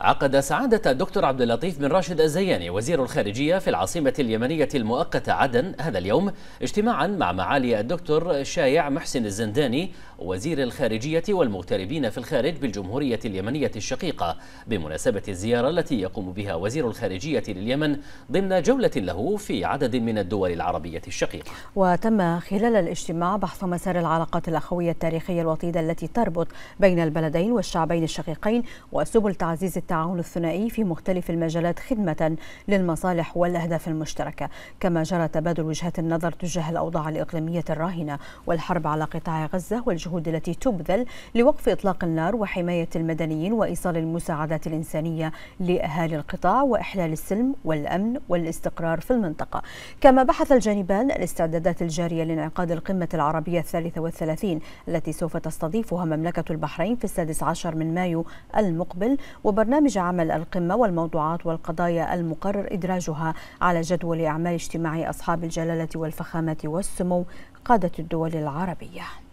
عقد سعادة الدكتور عبد اللطيف بن راشد الزياني وزير الخارجية في العاصمة اليمنية المؤقتة عدن هذا اليوم اجتماعا مع معالي الدكتور شايع محسن الزنداني وزير الخارجية والمغتربين في الخارج بالجمهورية اليمنية الشقيقة بمناسبة الزيارة التي يقوم بها وزير الخارجية لليمن ضمن جولة له في عدد من الدول العربية الشقيقة وتم خلال الاجتماع بحث مسار العلاقات الأخوية التاريخية الوطيدة التي تربط بين البلدين والشعبين الشقيقين وسبل تعزيز التعاون الثنائي في مختلف المجالات خدمة للمصالح والأهداف المشتركة كما جرى تبادل وجهات النظر تجاه الأوضاع الإقليمية الراهنة والحرب على قطاع غزة والجهود التي تبذل لوقف إطلاق النار وحماية المدنيين وإيصال المساعدات الإنسانية لأهالي القطاع وإحلال السلم والأمن والاستقرار في المنطقة كما بحث الجانبان الاستعدادات الجارية لانعقاد القمة العربية الثالثة والثلاثين التي سوف تستضيفها مملكة البحرين في السادس عشر من مايو المقبل وبرنامج برنامج عمل القمة والموضوعات والقضايا المقرر إدراجها على جدول أعمال اجتماع أصحاب الجلالة والفخامة والسمو قادة الدول العربية